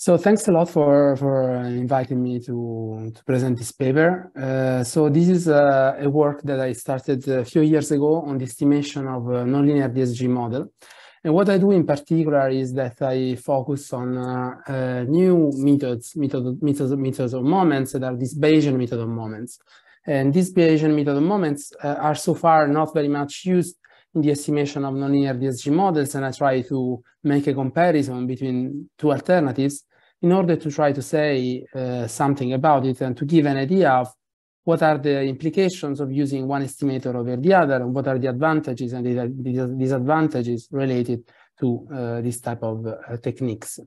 So thanks a lot for, for uh, inviting me to, to present this paper. Uh, so this is uh, a work that I started a few years ago on the estimation of a nonlinear DSG model. And what I do in particular is that I focus on uh, uh, new methods, method, methods, methods of moments that are these Bayesian method of moments. And these Bayesian method of moments uh, are so far not very much used in the estimation of nonlinear DSG models, and I try to make a comparison between two alternatives in order to try to say uh, something about it and to give an idea of what are the implications of using one estimator over the other and what are the advantages and the disadvantages related to uh, this type of uh, techniques.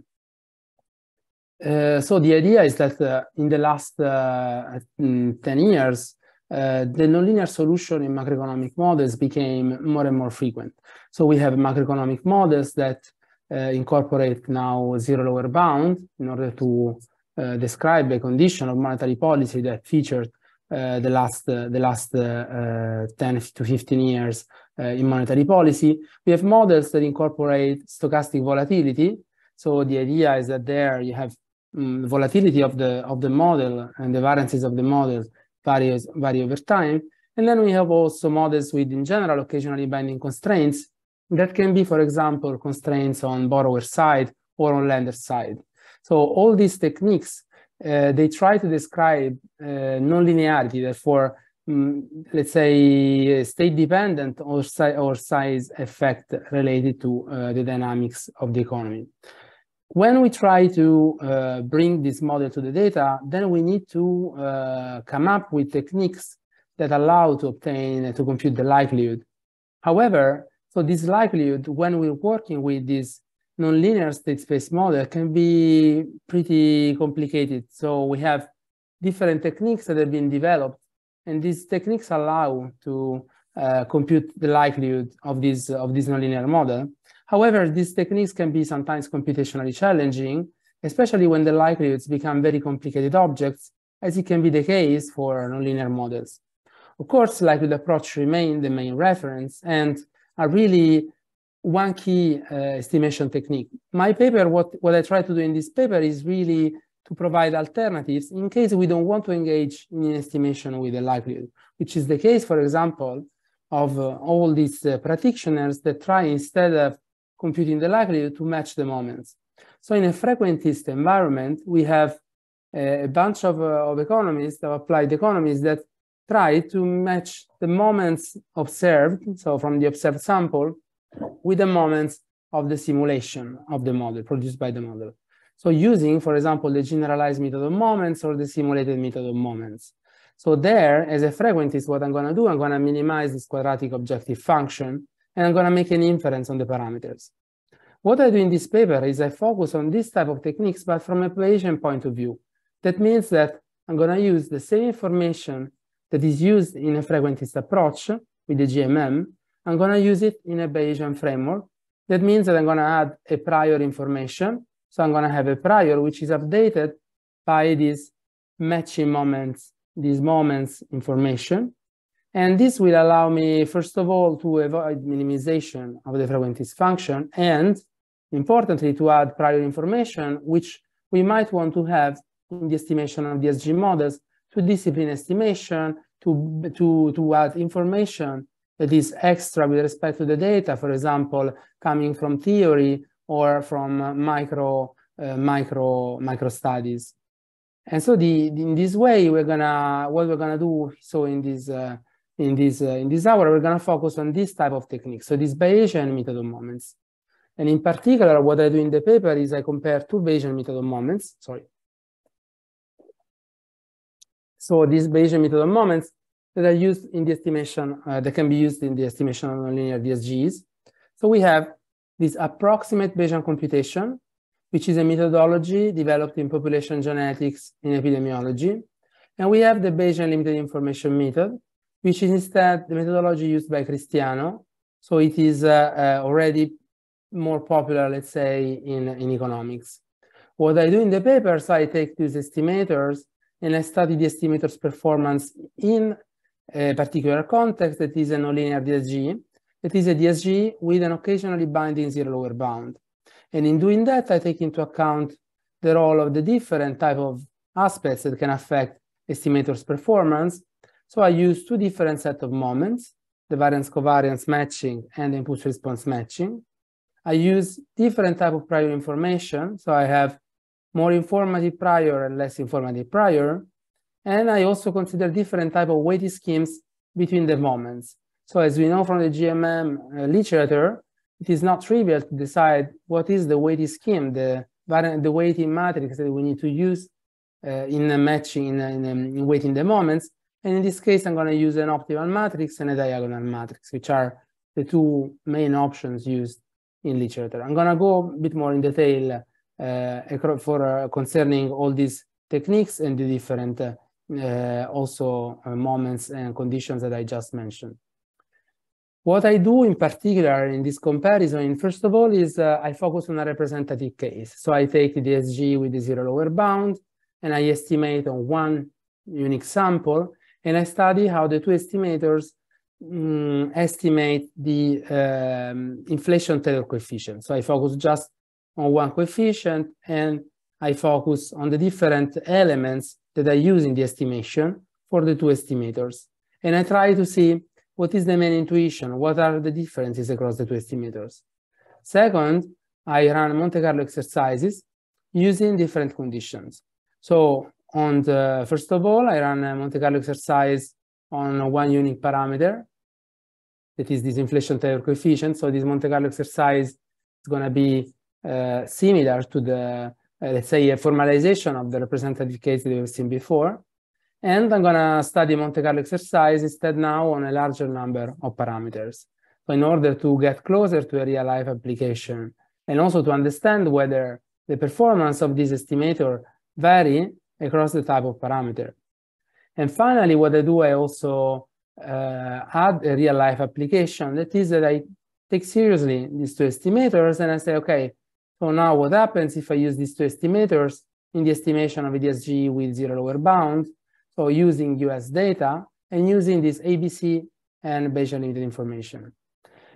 Uh, so the idea is that uh, in the last uh, mm, 10 years, uh, the nonlinear solution in macroeconomic models became more and more frequent. So we have macroeconomic models that uh, incorporate now zero lower bound in order to uh, describe a condition of monetary policy that featured uh, the last, the last 10 to 15 years in monetary policy. We have models that incorporate stochastic volatility. So the idea is that there you have um, volatility of the of the model and the variances of the model varies vary over time. And then we have also models with, in general, occasionally binding constraints that can be, for example, constraints on borrower side or on lender side. So all these techniques, uh, they try to describe uh, nonlinearity, therefore, mm, let's say uh, state dependent or, si or size effect related to uh, the dynamics of the economy. When we try to uh, bring this model to the data, then we need to uh, come up with techniques that allow to obtain, to compute the likelihood. However, so this likelihood, when we're working with this nonlinear state space model, can be pretty complicated. So we have different techniques that have been developed, and these techniques allow to uh, compute the likelihood of this of this nonlinear model. However, these techniques can be sometimes computationally challenging, especially when the likelihoods become very complicated objects, as it can be the case for nonlinear models. Of course, likelihood approach remain the main reference, and are really one key uh, estimation technique. My paper, what, what I try to do in this paper is really to provide alternatives in case we don't want to engage in estimation with a likelihood, which is the case, for example, of uh, all these uh, practitioners that try instead of computing the likelihood to match the moments. So in a frequentist environment, we have uh, a bunch of, uh, of economists, of applied economists that try to match the moments observed, so from the observed sample, with the moments of the simulation of the model produced by the model. So using, for example, the generalized method of moments or the simulated method of moments. So there, as a frequentist, what I'm gonna do, I'm gonna minimize this quadratic objective function, and I'm gonna make an inference on the parameters. What I do in this paper is I focus on this type of techniques, but from a Bayesian point of view. That means that I'm gonna use the same information that is used in a frequentist approach with the GMM, I'm gonna use it in a Bayesian framework. That means that I'm gonna add a prior information. So I'm gonna have a prior which is updated by these matching moments, these moments information. And this will allow me, first of all, to avoid minimization of the frequentist function and importantly to add prior information, which we might want to have in the estimation of the SG models to discipline estimation, to, to, to add information that is extra with respect to the data, for example, coming from theory or from uh, micro, uh, micro, micro studies. And so the, in this way, we're gonna, what we're gonna do, so in this, uh, in this, uh, in this hour, we're gonna focus on this type of technique. So this Bayesian method of moments. And in particular, what I do in the paper is I compare two Bayesian method of moments, sorry, so these Bayesian method of moments that are used in the estimation, uh, that can be used in the estimation of nonlinear DSGs. So we have this approximate Bayesian computation, which is a methodology developed in population genetics in epidemiology. And we have the Bayesian limited information method, which is instead the methodology used by Cristiano. So it is uh, uh, already more popular, let's say, in, in economics. What I do in the papers, I take these estimators and I study the estimator's performance in a particular context that is a nonlinear DSG. That is a DSG with an occasionally binding zero lower bound. And in doing that, I take into account the role of the different type of aspects that can affect estimator's performance. So I use two different set of moments, the variance covariance matching and the impulse response matching. I use different type of prior information. So I have more informative prior and less informative prior. And I also consider different type of weighted schemes between the moments. So as we know from the GMM uh, literature, it is not trivial to decide what is the weighted scheme, the, the weighting matrix that we need to use uh, in a matching, in, a, in, a, in weighting the moments. And in this case, I'm gonna use an optimal matrix and a diagonal matrix, which are the two main options used in literature. I'm gonna go a bit more in detail uh, for uh, concerning all these techniques and the different uh, also moments and conditions that I just mentioned. What I do in particular in this comparison, first of all, is uh, I focus on a representative case. So I take the SG with the zero lower bound, and I estimate on one unique sample, and I study how the two estimators mm, estimate the um, inflation Taylor coefficient. So I focus just on one coefficient and I focus on the different elements that I use in the estimation for the two estimators. And I try to see what is the main intuition, what are the differences across the two estimators. Second, I run Monte Carlo exercises using different conditions. So on the, first of all, I run a Monte Carlo exercise on one unique parameter, that is this inflation tire coefficient. So this Monte Carlo exercise is gonna be uh, similar to the, uh, let's say, a formalization of the representative case that we've seen before. And I'm going to study Monte Carlo exercise instead now on a larger number of parameters. So in order to get closer to a real life application and also to understand whether the performance of this estimator vary across the type of parameter. And finally, what I do, I also uh, add a real life application. That is that I take seriously these two estimators and I say, okay, so now what happens if I use these two estimators in the estimation of EDSG with zero lower bound, so using US data and using this ABC and Bayesian limited information.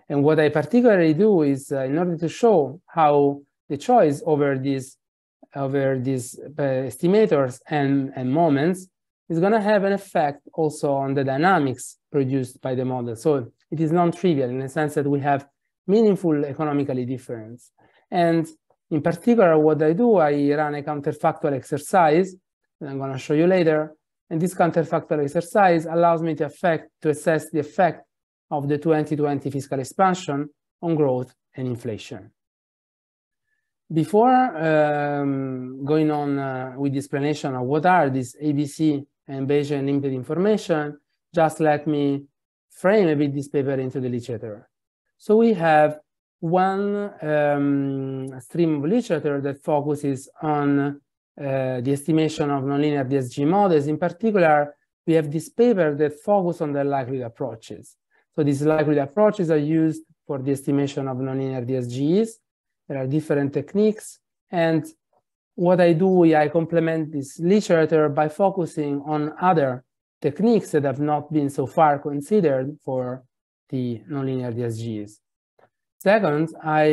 And what I particularly do is uh, in order to show how the choice over these over these uh, estimators and, and moments is going to have an effect also on the dynamics produced by the model. So it is non-trivial in the sense that we have meaningful economically difference. And in particular, what I do, I run a counterfactual exercise that I'm going to show you later. And this counterfactual exercise allows me to, affect, to assess the effect of the 2020 fiscal expansion on growth and inflation. Before um, going on uh, with the explanation of what are these ABC and Bayesian limited information, just let me frame a bit this paper into the literature. So we have one um, stream of literature that focuses on uh, the estimation of nonlinear DSG models. In particular, we have this paper that focuses on the likelihood approaches. So these likelihood approaches are used for the estimation of nonlinear DSGs. There are different techniques. And what I do, I complement this literature by focusing on other techniques that have not been so far considered for the nonlinear DSGs. Second, I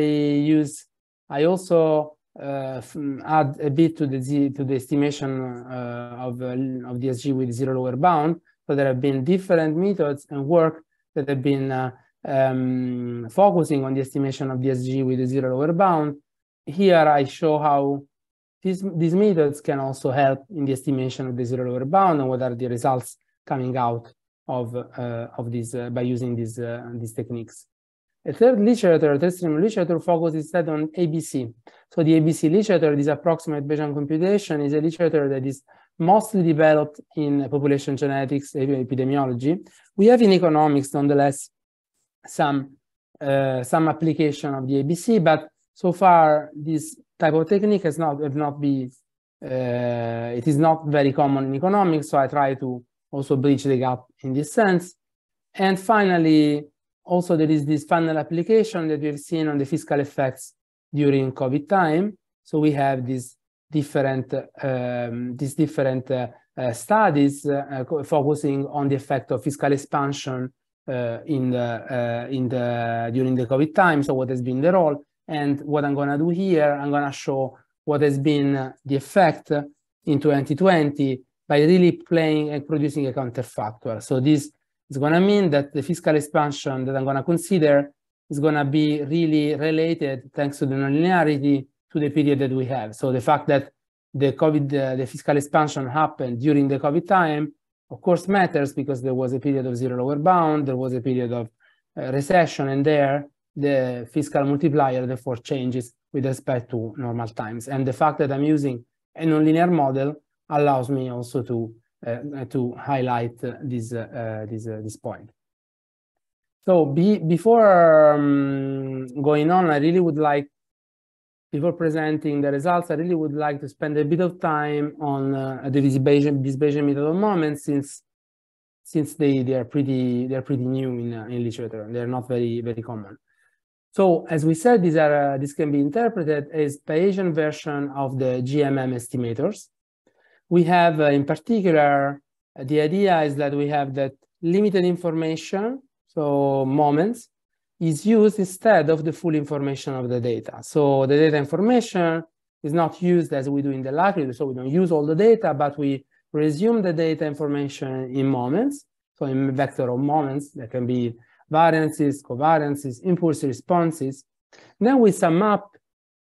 use, I also uh, add a bit to the Z, to the estimation uh, of, uh, of the SG with zero lower bound. So there have been different methods and work that have been uh, um, focusing on the estimation of the SG with the zero lower bound. Here I show how these, these methods can also help in the estimation of the zero lower bound and what are the results coming out of, uh, of this uh, by using these, these techniques. A third literature, stream literature, focuses instead on ABC. So the ABC literature, this approximate Bayesian computation, is a literature that is mostly developed in population genetics, epidemiology. We have in economics, nonetheless, some, uh, some application of the ABC, but so far this type of technique has not, have not been, uh, it is not very common in economics, so I try to also bridge the gap in this sense. And finally, also there is this funnel application that we have seen on the fiscal effects during COVID time. So we have these different, um, these different uh, uh, studies uh, uh focusing on the effect of fiscal expansion uh, in the, uh, in the, during the COVID time. So what has been the role and what I'm gonna do here, I'm gonna show what has been the effect in 2020 by really playing and producing a counterfactual. So this it's going to mean that the fiscal expansion that I'm going to consider is going to be really related, thanks to the nonlinearity, to the period that we have. So the fact that the COVID, uh, the fiscal expansion happened during the COVID time, of course, matters because there was a period of zero lower bound, there was a period of uh, recession, and there the fiscal multiplier therefore changes with respect to normal times. And the fact that I'm using a nonlinear model allows me also to uh, to highlight uh, this, uh, this, this point. So be, before um, going on, I really would like, before presenting the results, I really would like to spend a bit of time on uh, the Bayesian, Bayesian method of moments since since they, they are pretty they are pretty new in, uh, in literature and they are not very very common. So as we said, these are uh, this can be interpreted as Bayesian version of the GMM estimators we have uh, in particular, uh, the idea is that we have that limited information, so moments, is used instead of the full information of the data. So the data information is not used as we do in the likelihood, so we don't use all the data, but we resume the data information in moments, so in vector of moments, there can be variances, covariances, impulse responses. Then we sum up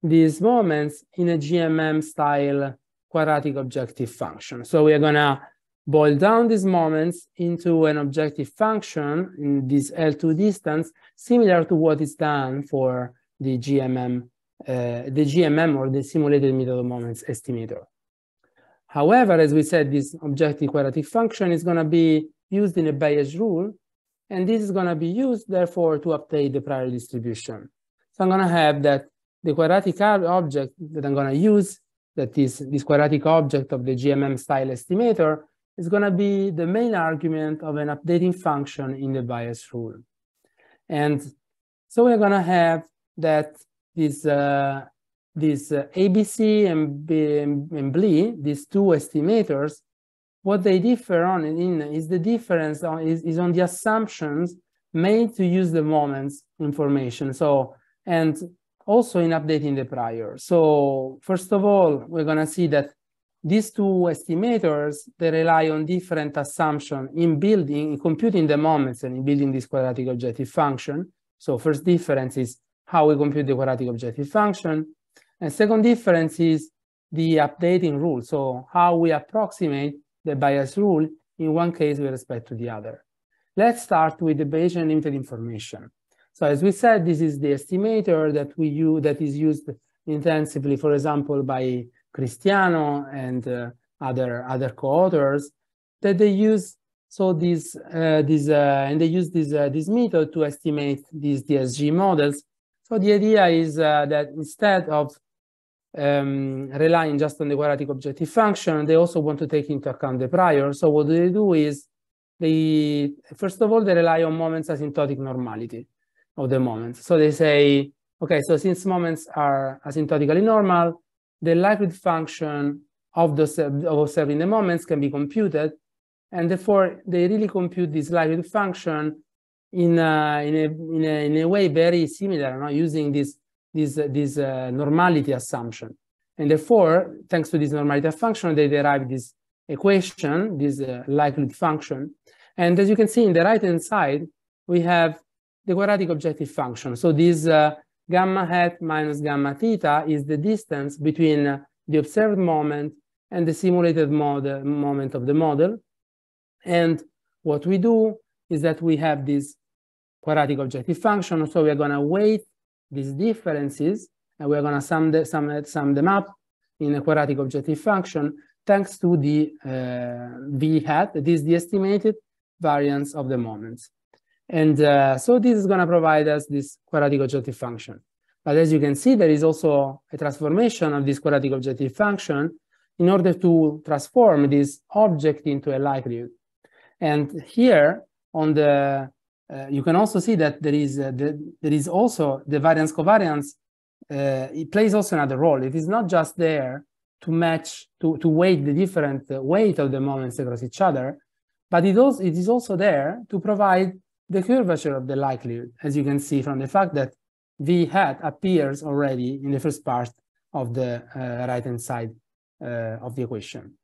these moments in a GMM style quadratic objective function. So we are gonna boil down these moments into an objective function in this L2 distance, similar to what is done for the GMM, uh, the GMM or the simulated middle moments estimator. However, as we said, this objective quadratic function is gonna be used in a Bayes rule, and this is gonna be used therefore to update the prior distribution. So I'm gonna have that the quadratic object that I'm gonna use that is this quadratic object of the GMM style estimator, is going to be the main argument of an updating function in the bias rule. And so we're going to have that this, uh, this uh, ABC and, B, and BLE, these two estimators, what they differ on in is the difference on, is, is on the assumptions made to use the moments information. So, and also in updating the prior. So first of all, we're going to see that these two estimators, they rely on different assumption in building, in computing the moments and in building this quadratic objective function. So first difference is how we compute the quadratic objective function. And second difference is the updating rule. So how we approximate the bias rule in one case with respect to the other. Let's start with the Bayesian limited information. So as we said, this is the estimator that we use that is used intensively, for example, by Cristiano and uh, other other co-authors that they use. So this uh, this uh, and they use this uh, this method to estimate these DSG models. So the idea is uh, that instead of um, relying just on the quadratic objective function, they also want to take into account the prior. So what do they do is they first of all they rely on moments asymptotic normality of the moments. So they say, okay, so since moments are asymptotically normal, the likelihood function of, those, of observing the moments can be computed. And therefore, they really compute this likelihood function in a, in a, in a, in a way very similar, no? using this, this, this uh, normality assumption. And therefore, thanks to this normality function, they derive this equation, this uh, likelihood function. And as you can see in the right-hand side, we have the quadratic objective function. So this uh, gamma hat minus gamma theta is the distance between the observed moment and the simulated model, moment of the model. And what we do is that we have this quadratic objective function. So we're going to weight these differences and we're going to sum, the, sum, sum them up in a quadratic objective function thanks to the uh, V hat, that is the estimated variance of the moments. And uh, so this is going to provide us this quadratic objective function. But as you can see, there is also a transformation of this quadratic objective function in order to transform this object into a likelihood. And here on the, uh, you can also see that there is, uh, the, there is also the variance covariance, uh, it plays also another role. It is not just there to match, to, to weight the different uh, weight of the moments across each other, but it, also, it is also there to provide the curvature of the likelihood, as you can see from the fact that V hat appears already in the first part of the uh, right-hand side uh, of the equation.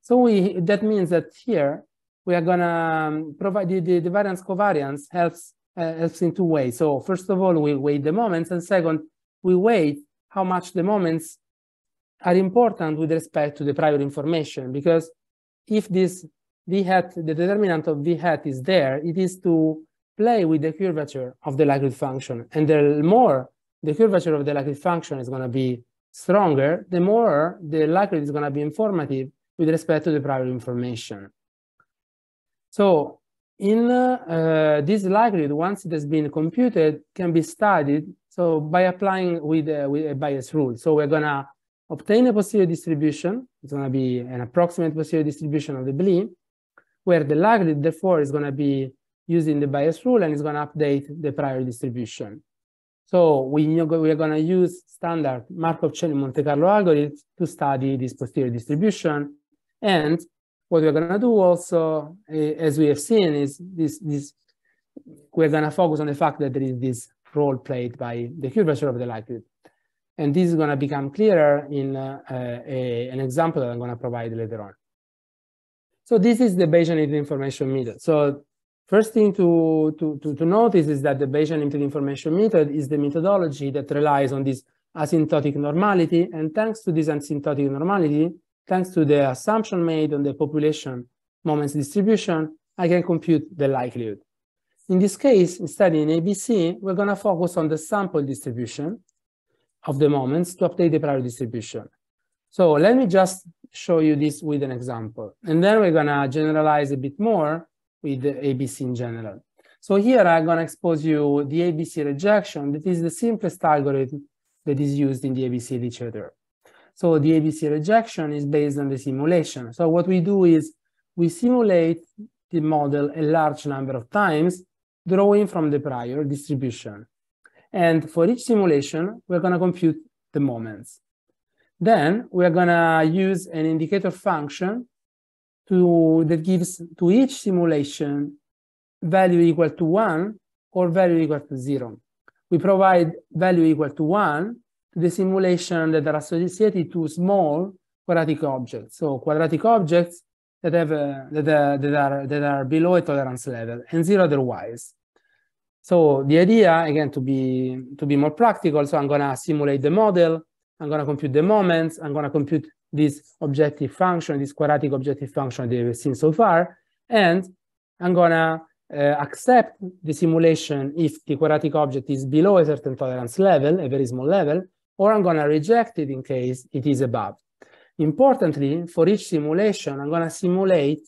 So we, that means that here we are gonna um, provide the, the, variance covariance helps, uh, helps in two ways. So first of all, we weight the moments and second, we weight how much the moments are important with respect to the prior information because if this V hat, the determinant of V hat is there, it is to play with the curvature of the likelihood function. And the more the curvature of the likelihood function is going to be stronger, the more the likelihood is going to be informative with respect to the prior information. So in uh, this likelihood, once it has been computed, can be studied so by applying with, uh, with a bias rule. So we're going to obtain a posterior distribution. It's going to be an approximate posterior distribution of the Blee, where the likelihood therefore, is going to be using the bias rule and it's gonna update the prior distribution. So we, we are gonna use standard Markov chain Monte Carlo algorithm to study this posterior distribution. And what we're gonna do also, eh, as we have seen, is this, this we're gonna focus on the fact that there is this role played by the curvature of the likelihood. And this is going to become clearer in uh, a, an example that I'm going to provide later on. So this is the Bayesian information method. So First thing to, to, to, to notice is that the Bayesian information method is the methodology that relies on this asymptotic normality. And thanks to this asymptotic normality, thanks to the assumption made on the population moments distribution, I can compute the likelihood. In this case, instead in ABC, we're gonna focus on the sample distribution of the moments to update the prior distribution. So let me just show you this with an example. And then we're gonna generalize a bit more with the ABC in general. So here I'm gonna expose you the ABC rejection. That is the simplest algorithm that is used in the ABC literature. So the ABC rejection is based on the simulation. So what we do is we simulate the model a large number of times, drawing from the prior distribution. And for each simulation, we're gonna compute the moments. Then we're gonna use an indicator function to, that gives to each simulation value equal to one or value equal to zero. We provide value equal to one to the simulation that are associated to small quadratic objects. So quadratic objects that have uh, that, uh, that are that are below a tolerance level and zero otherwise. So the idea again to be to be more practical. So I'm gonna simulate the model. I'm gonna compute the moments. I'm gonna compute this objective function, this quadratic objective function that we've seen so far, and I'm gonna uh, accept the simulation if the quadratic object is below a certain tolerance level, a very small level, or I'm gonna reject it in case it is above. Importantly, for each simulation, I'm gonna simulate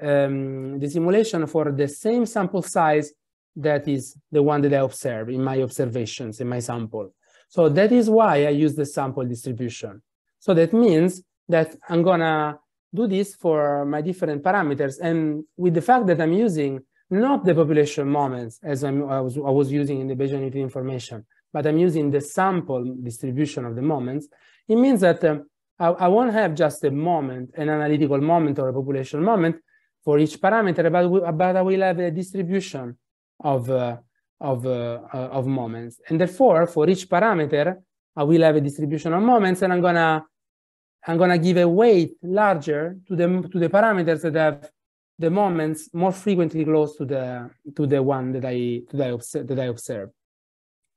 um, the simulation for the same sample size that is the one that I observe in my observations, in my sample. So that is why I use the sample distribution. So that means that I'm gonna do this for my different parameters. And with the fact that I'm using not the population moments as I'm, i was, I was using in the Bayesian unit information, but I'm using the sample distribution of the moments, it means that um, I, I won't have just a moment, an analytical moment or a population moment for each parameter, but, but I will have a distribution of, uh, of, uh, uh, of moments. And therefore, for each parameter, I will have a distribution of moments and I'm gonna I'm gonna give a weight larger to the to the parameters that have the moments more frequently close to the to the one that I that I, observe, that I observe.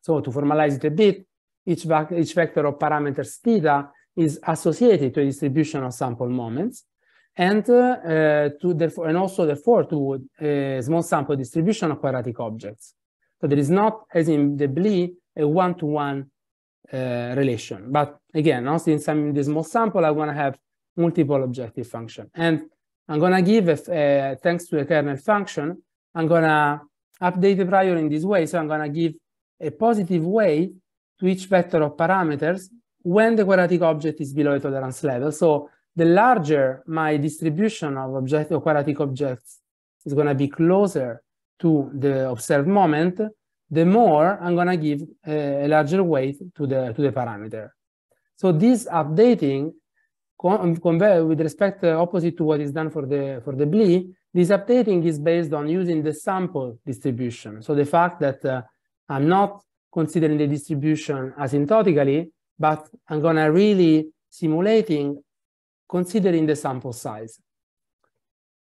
So to formalize it a bit, each, each vector of parameters theta is associated to a distribution of sample moments, and uh, uh, to therefore and also therefore to a small sample distribution of quadratic objects. So there is not, as in the Blee, a one-to-one Eh, relation. But again, also in some in this small sample, I want to have multiple objective function. And I'm going to give, a, eh, thanks to a kernel function, I'm going to update the prior in this way. So I'm going to give a positive way to each vector of parameters when the quadratic object is below a tolerance level. So the larger my distribution of object or quadratic objects is going to be closer to the observed moment, the more I'm gonna give uh, a larger weight to the, to the parameter. So this updating um, with respect uh, opposite to what is done for the for the BLE, this updating is based on using the sample distribution. So the fact that uh, I'm not considering the distribution asymptotically, but I'm gonna really simulating considering the sample size.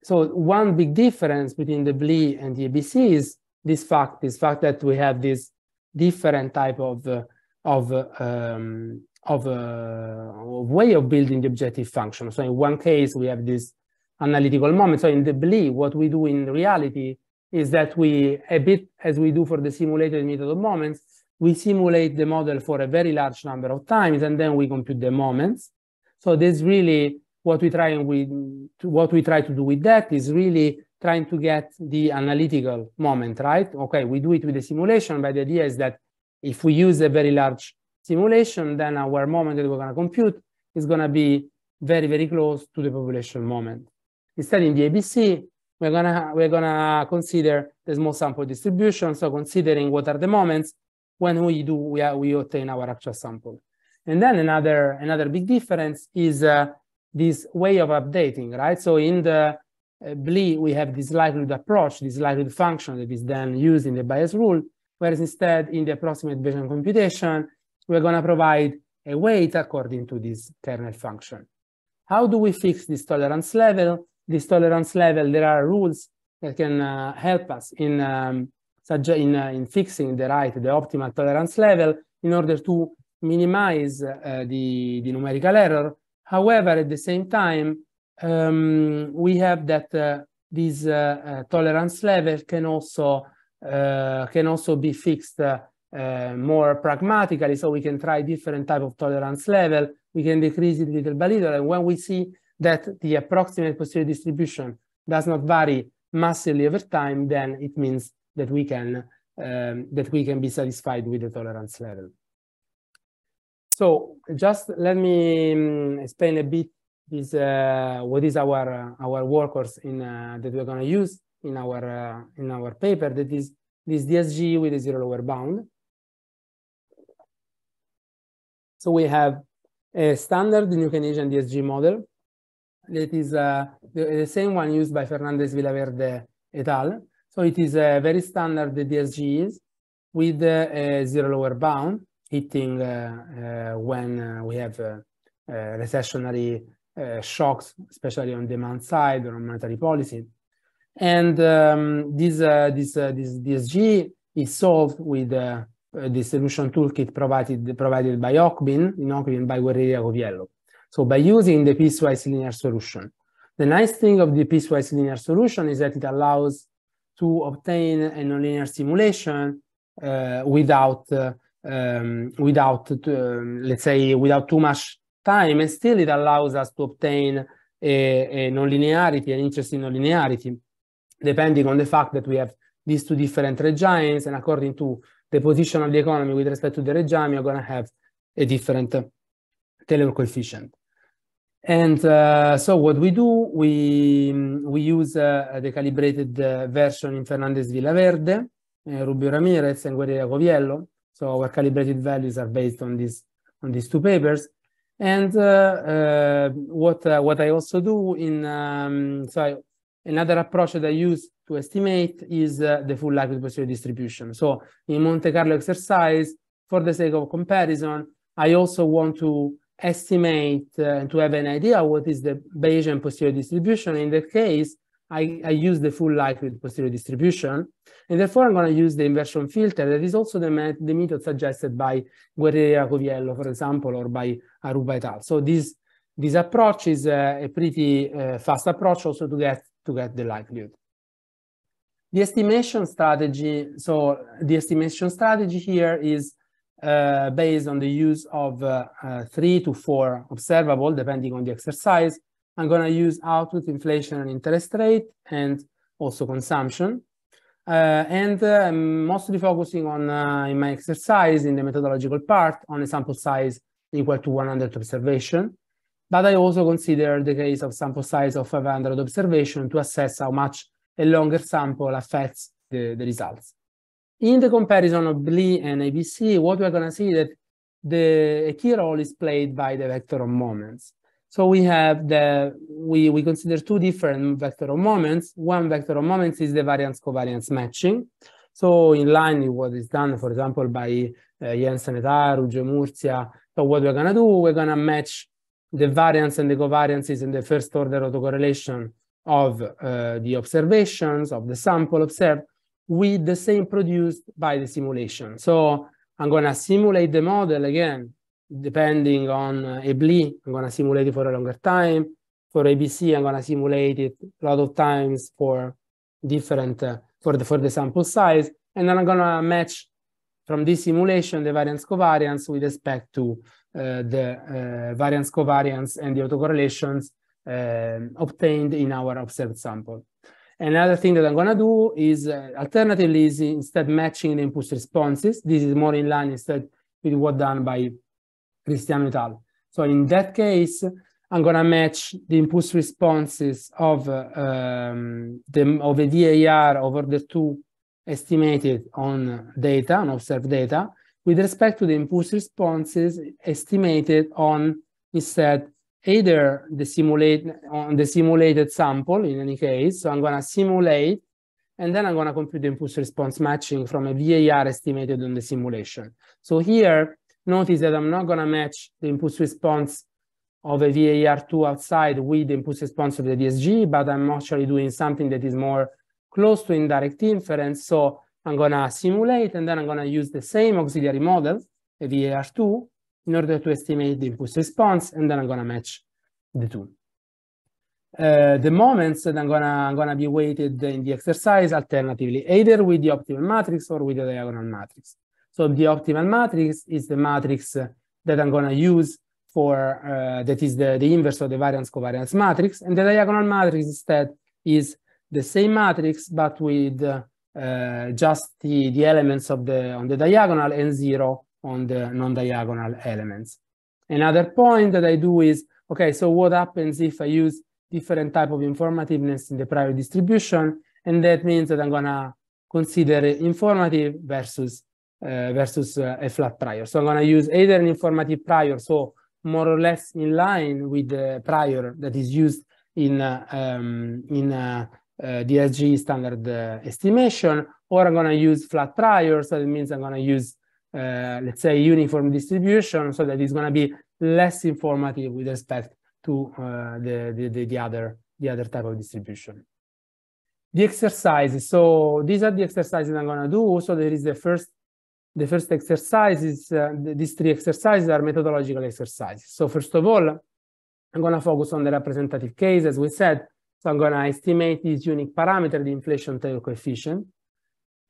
So one big difference between the BLE and the ABC is this fact, this fact that we have this different type of uh, of um, of uh, way of building the objective function. So in one case we have this analytical moment. So in the belief, what we do in reality is that we a bit as we do for the simulated method of moments, we simulate the model for a very large number of times and then we compute the moments. So this really what we try and we what we try to do with that is really trying to get the analytical moment, right? Okay, we do it with the simulation, but the idea is that if we use a very large simulation, then our moment that we're going to compute is going to be very, very close to the population moment. Instead, in the ABC, we're going to we're gonna consider the small sample distribution, so considering what are the moments when we do we, are, we obtain our actual sample. And then another another big difference is uh, this way of updating, right? So in the uh, believe we have this likelihood approach, this likelihood function that is then used in the bias rule, whereas instead in the approximate Bayesian computation, we're going to provide a weight according to this kernel function. How do we fix this tolerance level? This tolerance level, there are rules that can uh, help us in, um, in, uh, in fixing the right, the optimal tolerance level in order to minimize uh, the, the numerical error. However, at the same time, um, we have that uh, this uh, uh, tolerance level can also uh, can also be fixed more pragmatically. So we can try different type of tolerance level. We can decrease it little by little. And when we see that the approximate posterior distribution does not vary massively over time, then it means that we can um, that we can be satisfied with the tolerance level. So just let me um, explain a bit is uh, what is our uh, our workers in uh, that we're going to use in our uh, in our paper that is this DSG with a zero lower bound. So we have a standard New Keynesian DSG model that is uh, the, the, same one used by Fernandez Villaverde et al. So it is a very standard DSGs DSG with a zero lower bound hitting uh, uh, when uh, we have recessionary uh, shocks, especially on demand side or on monetary policy. And um, this, uh, this, uh, this DSG is solved with the solution toolkit provided, provided by Ockbin, in Ockbin by Guerrilla Coviello. So by using the piecewise linear solution. The nice thing of the piecewise linear solution is that it allows to obtain a nonlinear simulation uh, without, uh, um, without um, let's say, without too much time, and still it allows us to obtain a, eh, a eh, nonlinearity, an interesting nonlinearity, depending on the fact that we have these two different regimes, and according to the position of the economy with respect to the regime, you're going to have a different eh, Taylor coefficient. And uh, so what we do, we, we use uh, the calibrated uh, version in Fernandez Villaverde, Rubio Ramirez, and Guerrero Coviello. So our calibrated values are based on, this, on these two papers. And uh, uh, what uh, what I also do in um, so I, another approach that I use to estimate is the full likelihood possibility distribution. So in Monte Carlo exercise, for the sake of comparison, I also want to estimate uh, to have an idea what is the Bayesian posterior distribution. In that case, I, I use the full likelihood posterior distribution. And therefore, I'm going to use the inversion filter that is also the, met the method suggested by Guerrera Coviello, for example, or by Aruba et al. So this, this approach is uh, a pretty uh, fast approach also to get, to get the likelihood. The estimation strategy, so the estimation strategy here is uh, based on the use of uh, uh, three to four observable, depending on the exercise, I'm going to use output, inflation, and interest rate, and also consumption. Uh, and uh, I'm mostly focusing on, uh, in my exercise, in the methodological part, on a sample size equal to 100 observation. But I also consider the case of sample size of 500 observation to assess how much a longer sample affects the, the results. In the comparison of BLE and ABC, what we're going to see that the key role is played by the vector of moments. So we have the, we, we consider two different vector of moments. One vector of moments is the variance covariance matching. So in line with what is done, for example, by uh, Jensen et al., Ruggio Murcia. So what we're gonna do, we're gonna match the variance and the covariances in the first order autocorrelation of uh, the observations of the sample observed with the same produced by the simulation. So I'm gonna simulate the model again depending on uh, eh, ABLE, I'm going to simulate it for a longer time. For ABC, I'm going to simulate it a lot of times for different, uh, for, the, for the sample size. And then I'm going to match from this simulation the variance covariance with respect to uh, the uh, variance covariance and the autocorrelations obtained in our observed sample. Another thing that I'm going to do is alternatively is instead matching the impulse responses. This is more in line instead with what done by et al. So in that case, I'm gonna match the impulse responses of uh, um, the of a DAR over the two estimated on data, on observed data, with respect to the impulse responses estimated on instead either the simulate on the simulated sample in any case. So I'm gonna simulate and then I'm gonna compute the impulse response matching from a VAR estimated on the simulation. So here Notice that I'm not going to match the impulse response of a VAR2 outside with the impulse response of the DSG, but I'm actually doing something that is more close to indirect inference. So I'm going to simulate, and then I'm going to use the same auxiliary model, a VAR2, in order to estimate the impulse response, and then I'm going to match the two. Uh, the moments that I'm gonna I'm gonna be weighted in the exercise alternatively, either with the optimal matrix or with the diagonal matrix. So the optimal matrix is the matrix that I'm going to use for, uh, that is the, the inverse of the variance covariance matrix. And the diagonal matrix instead is the same matrix, but with uh, just the, the elements of the, on the diagonal and zero on the non-diagonal elements. Another point that I do is, okay, so what happens if I use different type of informativeness in the prior distribution? And that means that I'm gonna consider informative versus Eh, versus eh, a flat prior. So I'm going to use either an informative prior, so more or less in line with the prior that is used in uh, um, in uh, uh DSG standard uh, estimation, or I'm going to use flat prior. So that means I'm going to use, uh, let's say, uniform distribution, so that it's going to be less informative with respect to uh, the, the, the, other, the other type of distribution. The exercises. So these are the exercises I'm going to do. So there is the first the first exercises, uh, these three exercises are methodological exercises. So first of all, I'm going to focus on the representative case, as we said. So I'm going to estimate this unique parameter, the inflation tail coefficient.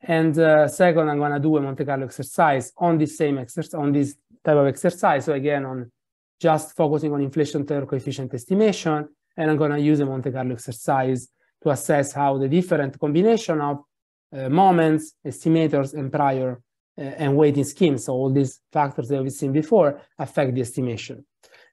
And uh, second, I'm going to do a Monte Carlo exercise on this same exercise, on this type of exercise. So again, on just focusing on inflation tail coefficient estimation. And I'm going to use a Monte Carlo exercise to assess how the different combination of uh, moments, estimators, and prior uh, and weighting schemes. So all these factors that we've seen before affect the estimation.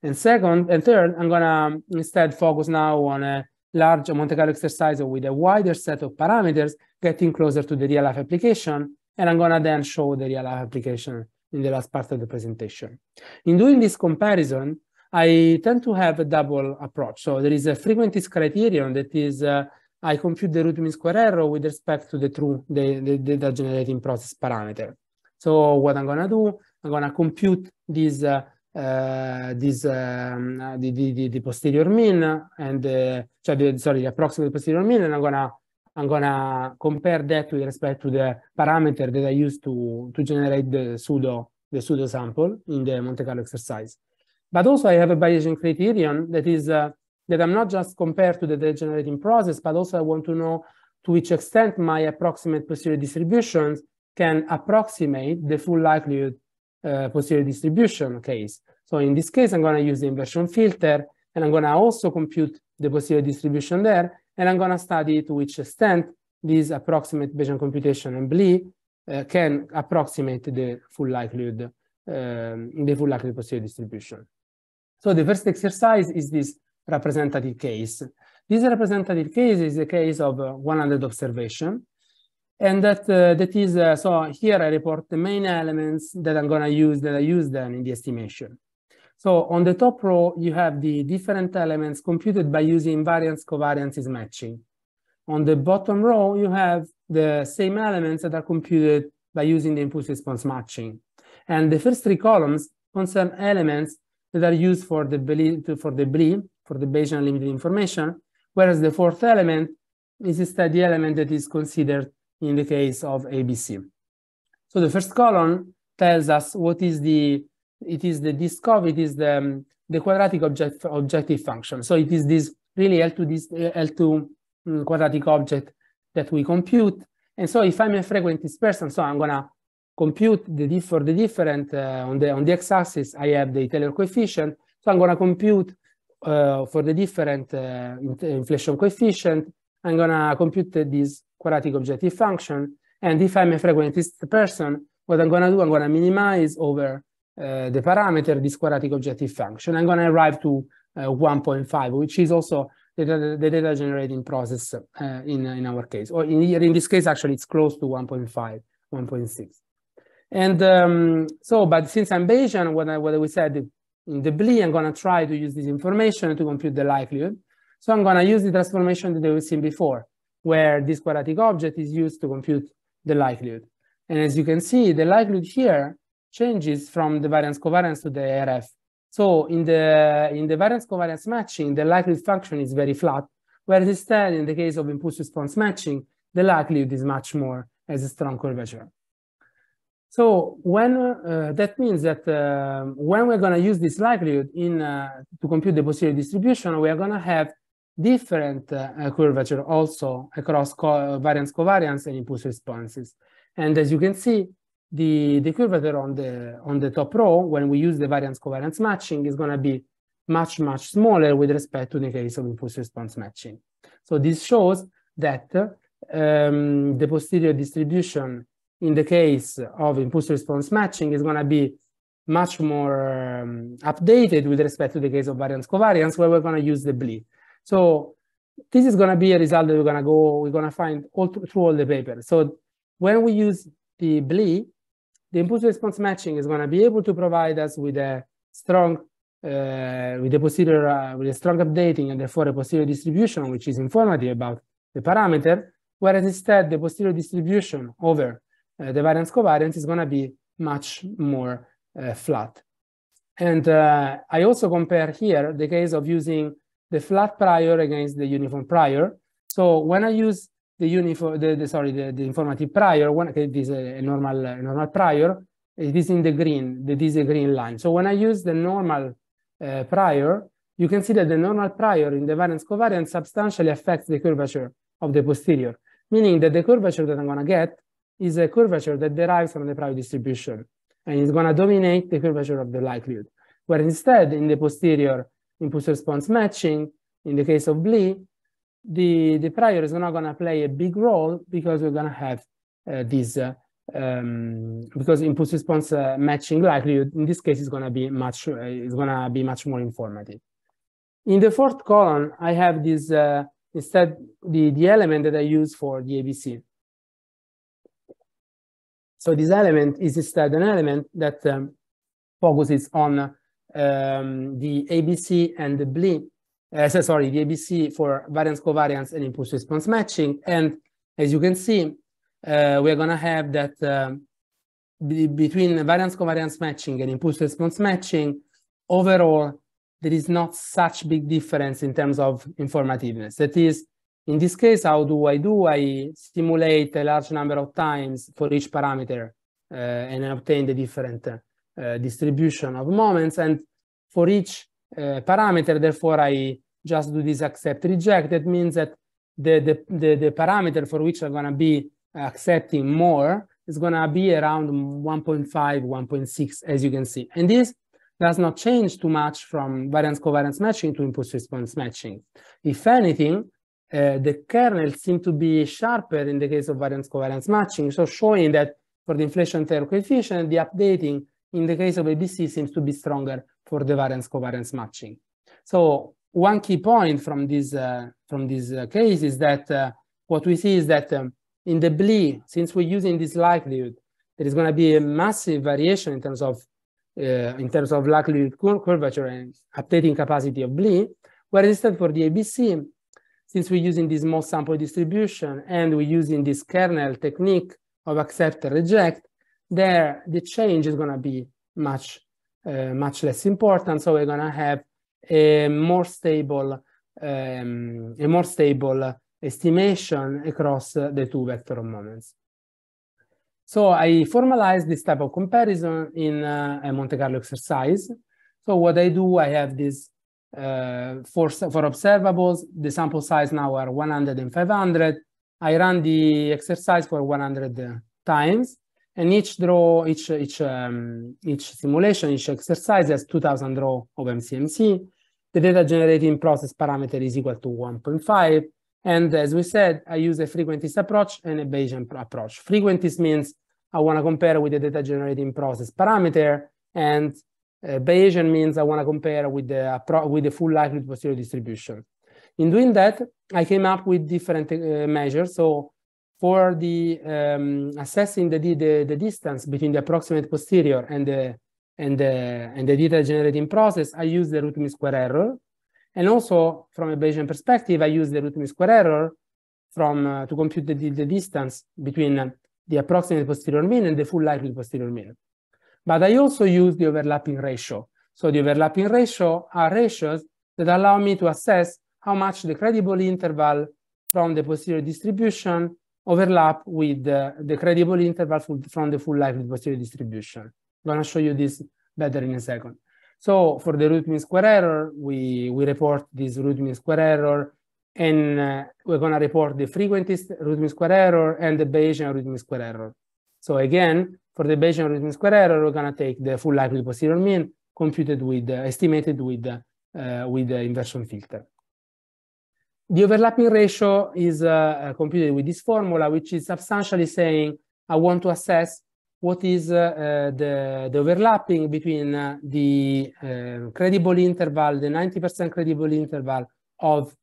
And second and third, I'm gonna um, instead focus now on a large Monte Carlo exercise with a wider set of parameters, getting closer to the real life application. And I'm gonna then show the real life application in the last part of the presentation. In doing this comparison, I tend to have a double approach. So there is a frequentist criterion that is uh, I compute the root mean square error with respect to the true the, the data generating process parameter. So what I'm gonna do, I'm gonna compute this uh, uh, this um, uh, the, the, the, posterior mean and uh, sorry, sorry the approximate posterior mean, and I'm gonna I'm gonna compare that with respect to the parameter that I used to to generate the pseudo the pseudo sample in the Monte Carlo exercise. But also I have a Bayesian criterion that is uh, that I'm not just compared to the degenerating process, but also I want to know to which extent my approximate posterior distributions can approximate the full likelihood uh, posterior distribution case. So in this case, I'm going to use the inversion filter, and I'm going to also compute the posterior distribution there, and I'm going to study to which extent this approximate Bayesian computation and BLE uh, can approximate the full likelihood, um, the full likelihood posterior distribution. So the first exercise is this representative case. This representative case is a case of uh, 100 observation. And that, uh, that is, uh, so here I report the main elements that I'm gonna use, that I use then in the estimation. So on the top row, you have the different elements computed by using variance covariances matching. On the bottom row, you have the same elements that are computed by using the impulse response matching. And the first three columns concern elements that are used for the BLE, for the BLE, for the Bayesian limited information, whereas the fourth element is instead the element that is considered in the case of ABC. So the first column tells us what is the, it is the discov it is the, um, the quadratic object, objective function. So it is this really L2, this, L2 quadratic object that we compute. And so if I'm a frequentist person, so I'm gonna compute the for the different, uh, on the, on the x-axis, I have the Taylor coefficient. So I'm gonna compute uh, for the different uh, inflation coefficient I'm gonna compute this quadratic objective function. And if I'm a frequentist person, what I'm gonna do, I'm gonna minimize over uh, the parameter this quadratic objective function. I'm gonna arrive to uh, 1.5, which is also the data, the data generating process uh, in, in our case, or in, in this case, actually, it's close to 1.5, 1.6. And um, so, but since I'm Bayesian, what, I, what we said in the BLE, I'm gonna try to use this information to compute the likelihood. So I'm gonna use the transformation that we've seen before, where this quadratic object is used to compute the likelihood. And as you can see, the likelihood here changes from the variance covariance to the RF. So in the, in the variance covariance matching, the likelihood function is very flat, whereas instead in the case of impulse response matching, the likelihood is much more as a strong curvature. So when uh, that means that uh, when we're going to use this likelihood in uh, to compute the posterior distribution, we are going to have different uh, curvature also across co variance, covariance, and impulse responses. And as you can see, the, the curvature on the, on the top row, when we use the variance covariance matching, is going to be much, much smaller with respect to the case of impulse response matching. So this shows that um, the posterior distribution in the case of impulse response matching is going to be much more um, updated with respect to the case of variance covariance, where we're going to use the bleed. So this is going to be a result that we're going to go, we're going to find all th- through all the papers. So when we use the BLE, the impulse response matching is going to be able to provide us with a strong, uh, with a posterior, uh, with a strong updating and therefore a posterior distribution, which is informative about the parameter, whereas instead the posterior distribution over uh, the variance covariance is going to be much more uh, flat. And uh, I also compare here the case of using the flat prior against the uniform prior. So when I use the uniform, the, the sorry, the, the, informative prior, when okay, this is uh, a normal uh, a normal prior, it is in the green, the, this is a green line. So when I use the normal uh, prior, you can see that the normal prior in the variance covariance substantially affects the curvature of the posterior, meaning that the curvature that I'm gonna get is a curvature that derives from the prior distribution and it's gonna dominate the curvature of the likelihood. Where instead in the posterior, impulse response matching. In the case of Blee, the, the prior is not going to play a big role because we're going to have uh, these, uh, um, because impulse response uh, matching likelihood in this case is going to be much, uh, is going to be much more informative. In the fourth column, I have this, uh, instead, the, the element that I use for the ABC. So this element is instead an element that um, focuses on um, the ABC and the BLE, uh, sorry, the ABC for variance covariance and impulse response matching. And as you can see, uh, we're gonna have that um, between variance covariance matching and impulse response matching, overall, there is not such big difference in terms of informativeness. That is, in this case, how do I do? I simulate a large number of times for each parameter uh, and obtain the different uh, Eh, distribution of moments. And for each eh, parameter, therefore, I just do this accept reject. That means that the, the, the, the parameter for which I'm going to be accepting more is going to be around 1.5, 1.6, as you can see. And this does not change too much from variance covariance matching to impulse response matching. If anything, uh, the kernel seems to be sharper in the case of variance covariance matching, so showing that for the inflation term coefficient, the updating in the case of ABC seems to be stronger for the variance covariance matching. So one key point from this, uh, from this uh, case is that uh, what we see is that um, in the BLE, since we're using this likelihood, there is going to be a massive variation in terms of uh, in terms of likelihood curvature and updating capacity of BLE, whereas instead for the ABC, since we're using this small sample distribution and we're using this kernel technique of accept and reject, there the change is going to be much uh, much less important. So we're going to have a more stable um, a more stable estimation across the two vector moments. So I formalize this type of comparison in uh, a Monte Carlo exercise. So what I do, I have this uh, for, for observables, the sample size now are 100 and 500. I run the exercise for 100 uh, times and each draw, each, each, um, each simulation, each exercise has 2000 row of MCMC. The data generating process parameter is equal to 1.5. And as we said, I use a frequentist approach and a Bayesian approach. Frequentist means I want to compare with the data generating process parameter and uh, Bayesian means I want to compare with the, with the full likelihood posterior distribution. In doing that, I came up with different uh, measures. So for the um, assessing the, the, the distance between the approximate posterior and the and the and the data generating process, I use the root mean square error, and also from a Bayesian perspective, I use the root mean square error from uh, to compute the, the distance between the approximate posterior mean and the full likelihood posterior mean. But I also use the overlapping ratio. So the overlapping ratio are ratios that allow me to assess how much the credible interval from the posterior distribution overlap with uh, the credible interval from the full likelihood posterior distribution. I'm gonna show you this better in a second. So for the root mean square error, we, we report this root mean square error and uh, we're gonna report the frequentist root mean square error and the Bayesian root mean square error. So again, for the Bayesian root mean square error, we're gonna take the full likelihood posterior mean computed with, uh, estimated with, uh, uh with the inversion filter. The overlapping ratio is uh, uh, computed with this formula, which is substantially saying, I want to assess what is uh, uh the, the, overlapping between uh, the uh, credible interval, the 90% credible interval of,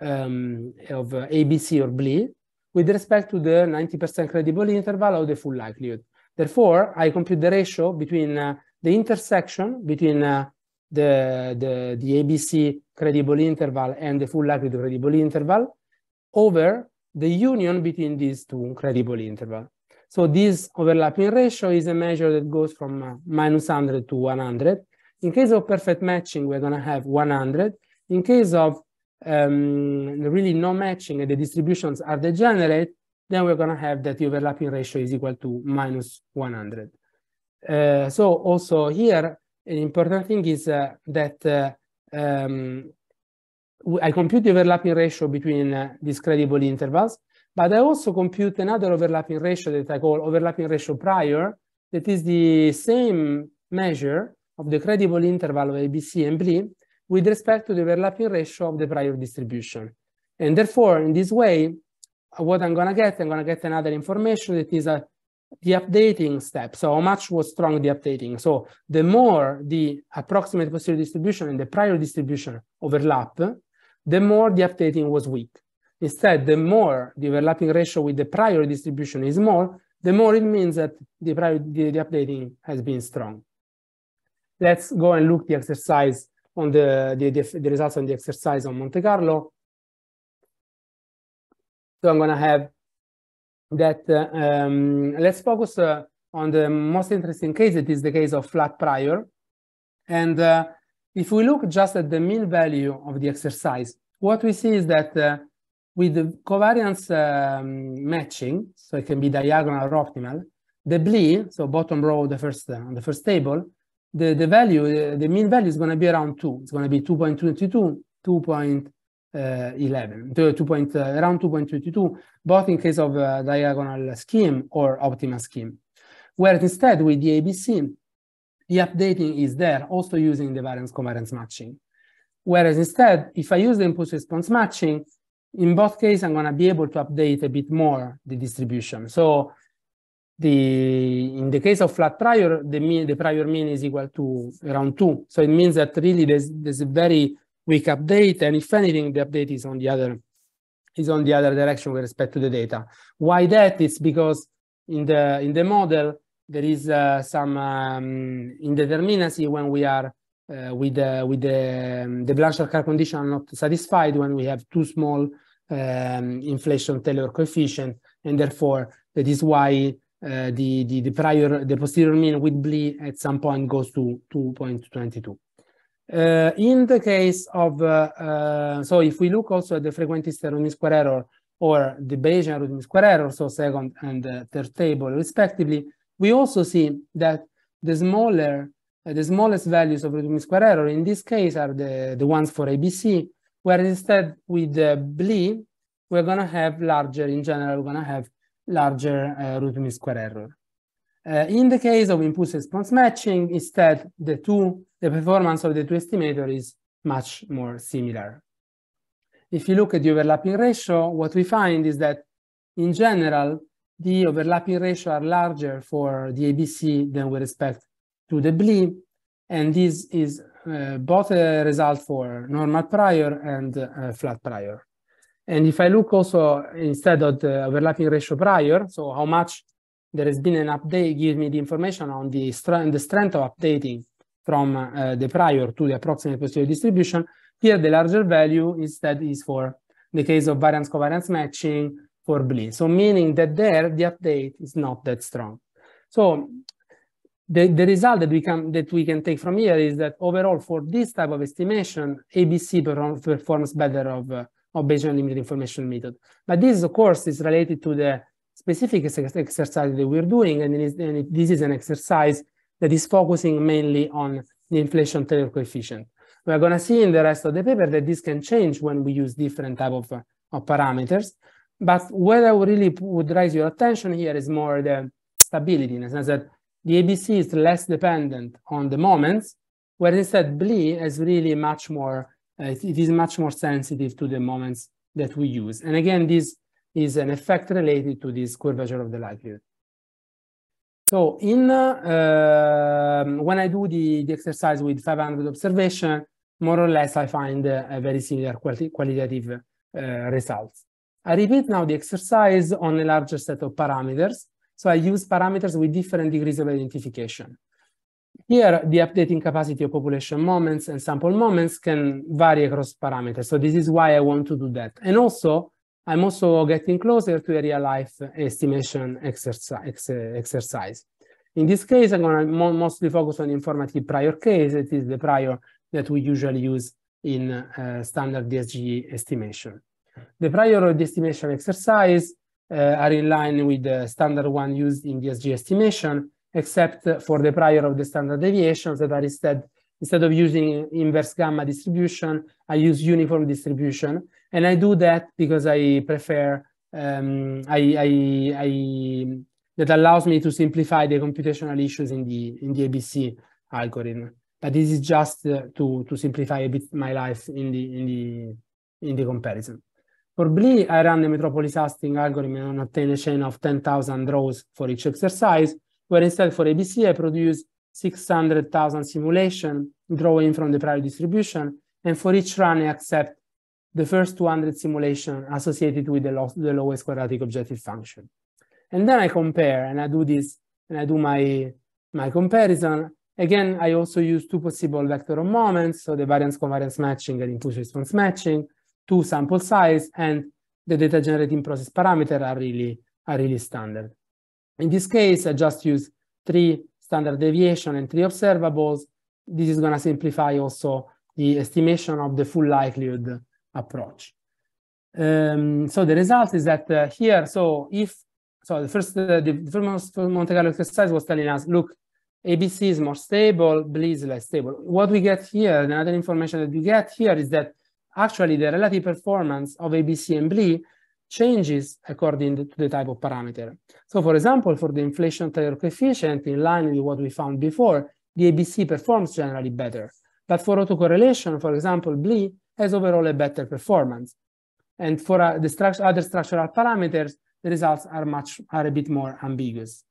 um, of uh, ABC or BLE with respect to the 90% credible interval of the full likelihood. Therefore, I compute the ratio between the intersection between the, the, the ABC credible interval and the full likelihood credible interval over the union between these two credible interval. So this overlapping ratio is a measure that goes from uh, minus 100 to 100. In case of perfect matching, we're gonna have 100. In case of um, really no matching and the distributions are degenerate, then we're gonna have that the overlapping ratio is equal to minus 100. Uh, so also here, an important thing is uh, that uh, um, I compute the overlapping ratio between uh, these credible intervals, but I also compute another overlapping ratio that I call overlapping ratio prior, that is the same measure of the credible interval of ABC and B with respect to the overlapping ratio of the prior distribution. And therefore, in this way, what I'm going to get, I'm going to get another information that is a the updating step. So how much was strong the updating? So the more the approximate posterior distribution and the prior distribution overlap, the more the updating was weak. Instead, the more the overlapping ratio with the prior distribution is more, the more it means that the, prior, the, the updating has been strong. Let's go and look the exercise on the, the, the, the results on the exercise on Monte Carlo. So I'm going to have that um, let's focus uh, on the most interesting case. It is the case of flat prior. And uh, if we look just at the mean value of the exercise, what we see is that uh, with the covariance um, matching, so it can be diagonal or optimal, the BLE, so bottom row, the first uh, the first table, the, the value, the, the mean value is going to be around 2. It's going to be 2.22, 2.22, uh, 11, 2 point, uh, around 2.32, both in case of uh, diagonal scheme or optimal scheme. Where instead with the ABC, the updating is there also using the variance covariance matching. Whereas instead, if I use the impulse response matching, in both cases, I'm going to be able to update a bit more the distribution. So the in the case of flat prior, the mean, the prior mean is equal to around two. So it means that really there's, there's a very week update. And if anything, the update is on the other is on the other direction with respect to the data. Why that? It's because in the in the model there is uh, some um, indeterminacy when we are uh, with uh, with the um, the Blanchard car condition not satisfied when we have too small um, inflation Taylor coefficient, and therefore that is why uh, the, the the prior the posterior mean with Blee at some point goes to 2.22. Uh, in the case of, uh, uh, so if we look also at the frequentist error mean square error or the Bayesian root mean square error, so second and uh, third table respectively, we also see that the smaller, uh, the smallest values of root mean square error in this case are the, the ones for ABC, where instead with the BLE, we're gonna have larger, in general, we're gonna have larger uh, root mean square error. Uh, in the case of impulse response matching, instead, the two, the performance of the two estimator is much more similar. If you look at the overlapping ratio, what we find is that in general, the overlapping ratio are larger for the ABC than with respect to the BLE. And this is uh, both a result for normal prior and uh, flat prior. And if I look also instead of the overlapping ratio prior, so how much there has been an update, give me the information on the, strength, the strength of updating from uh, the prior to the approximate posterior distribution. Here, the larger value instead is for the case of variance covariance matching for BLE. So meaning that there, the update is not that strong. So the, the result that we, can, that we can take from here is that overall for this type of estimation, ABC perform, performs better of, uh, of Bayesian limited information method. But this, of course, is related to the specific exercise that we're doing, and, and it, this is an exercise that is focusing mainly on the inflation Taylor coefficient. We're going to see in the rest of the paper that this can change when we use different type of, of parameters. But what I really would raise your attention here is more the stability, in the sense that the ABC is less dependent on the moments, where instead BLE is really much more, uh, it is much more sensitive to the moments that we use. And again, this is an effect related to this curvature of the likelihood. So in uh, um, when I do the, the exercise with 500 observation, more or less I find uh, a very similar quali qualitative uh, results. I repeat now the exercise on a larger set of parameters. So I use parameters with different degrees of identification. Here, the updating capacity of population moments and sample moments can vary across parameters. So this is why I want to do that. And also, I'm also getting closer to a real life estimation exercise. Ex exercise. In this case, I'm going to mo mostly focus on informative prior case. It is the prior that we usually use in uh, standard DSGE estimation. The prior of the estimation exercise uh, are in line with the standard one used in DSG estimation, except for the prior of the standard deviations that are instead, instead of using inverse gamma distribution, I use uniform distribution and I do that because I prefer, um, I, I, I, that allows me to simplify the computational issues in the, in the ABC algorithm. But this is just uh, to, to simplify a bit my life in the, in the, in the comparison. For Blee, I run the Metropolis Hastings algorithm and obtain a chain of 10,000 rows for each exercise, where instead for ABC, I produce 600,000 simulation drawing from the prior distribution, and for each run, I accept the first 200 simulation associated with the, the lowest quadratic objective function. And then I compare and I do this and I do my, my comparison. Again, I also use two possible vector of moments, so the variance covariance matching and impulse response matching, two sample size, and the data generating process parameter are really, are really standard. In this case, I just use three standard deviation and three observables. This is going to simplify also the estimation of the full likelihood approach. Um, so the result is that uh, here, so if, so the first, uh, the, the first Monte Carlo exercise was telling us, look, ABC is more stable, BLE is less stable. What we get here, another information that we get here is that actually the relative performance of ABC and BLE changes according to the type of parameter. So for example, for the inflation Taylor coefficient, in line with what we found before, the ABC performs generally better. But for autocorrelation, for example, BLE has overall a better performance. And for uh, the other structural parameters, the results are much are a bit more ambiguous.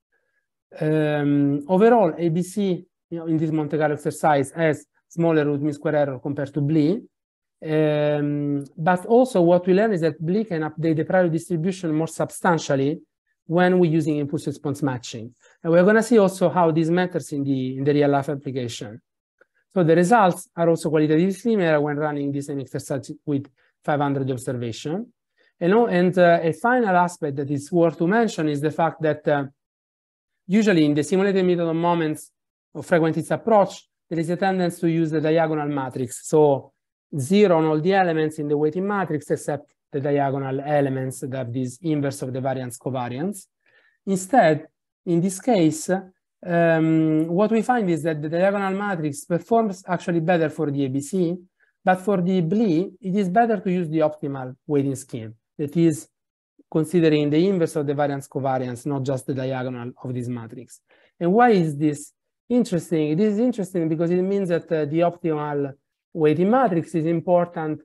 Um, overall, ABC you know, in this Monte Carlo exercise has smaller root mean square error compared to BLE. Um, but also what we learn is that BLE can update the prior distribution more substantially when we're using impulse response matching. And we're going to see also how this matters in the, in the real life application. So the results are also qualitatively similar when running this exercise with 500 observation. And, and uh, a final aspect that is worth to mention is the fact that uh, usually in the simulated method of moments of frequentist approach, there is a tendency to use the diagonal matrix. So zero on all the elements in the weighting matrix except the diagonal elements that have this inverse of the variance covariance. Instead, in this case, um, what we find is that the diagonal matrix performs actually better for the ABC, but for the BLE, it is better to use the optimal weighting scheme. That is considering the inverse of the variance covariance, not just the diagonal of this matrix. And why is this interesting? It is interesting because it means that uh, the optimal weighting matrix is important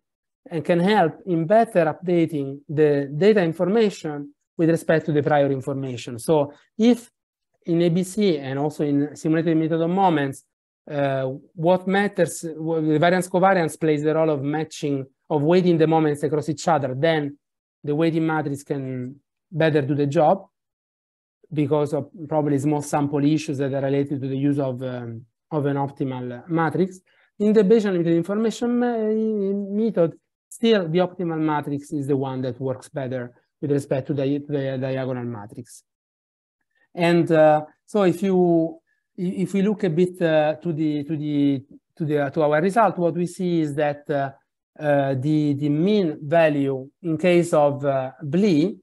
and can help in better updating the data information with respect to the prior information. So if in ABC and also in simulated method of moments, uh, what matters, the variance covariance plays the role of matching, of weighting the moments across each other. Then the weighting matrix can better do the job because of probably small sample issues that are related to the use of, um, of an optimal uh, matrix. In the Bayesian limited information uh, method, still the optimal matrix is the one that works better with respect to the, the diagonal matrix. And uh, so if you if we look a bit uh, to the to the to the to our result, what we see is that uh, the the mean value in case of BLE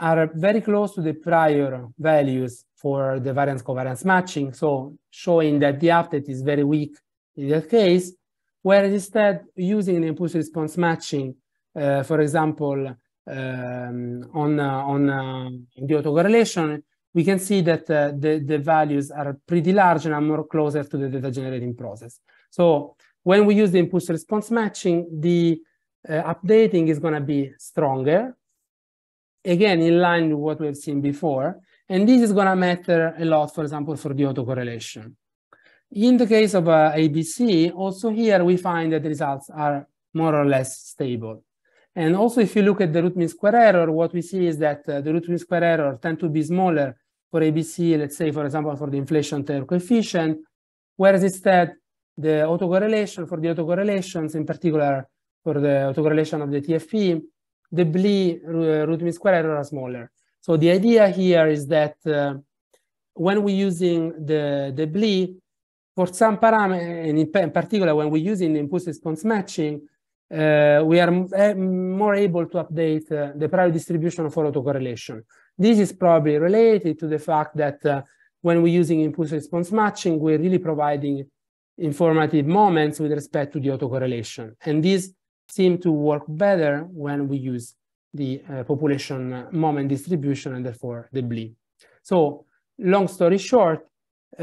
are very close to the prior values for the variance covariance matching. So showing that the update is very weak in that case, whereas instead using an impulse response matching, uh, for example, um, on, uh, on uh, the autocorrelation, we can see that uh, the, the values are pretty large and are more closer to the data generating process. So when we use the impulse response matching, the uh, updating is going to be stronger, again, in line with what we've seen before. And this is going to matter a lot, for example, for the autocorrelation. In the case of uh, ABC, also here we find that the results are more or less stable. And also, if you look at the root mean square error, what we see is that uh, the root mean square error tend to be smaller for ABC, let's say, for example, for the inflation term coefficient, whereas instead the autocorrelation for the autocorrelations, in particular for the autocorrelation of the TFP, the BLE uh, root mean square error are smaller. So the idea here is that uh, when we're using the, the BLE, for some parameter, and in particular when we're using impulse response matching, uh, we are eh, more able to update uh, the prior distribution for autocorrelation. This is probably related to the fact that uh, when we're using impulse response matching, we're really providing informative moments with respect to the autocorrelation. And these seem to work better when we use the uh, population moment distribution and therefore the BLE. So long story short, uh,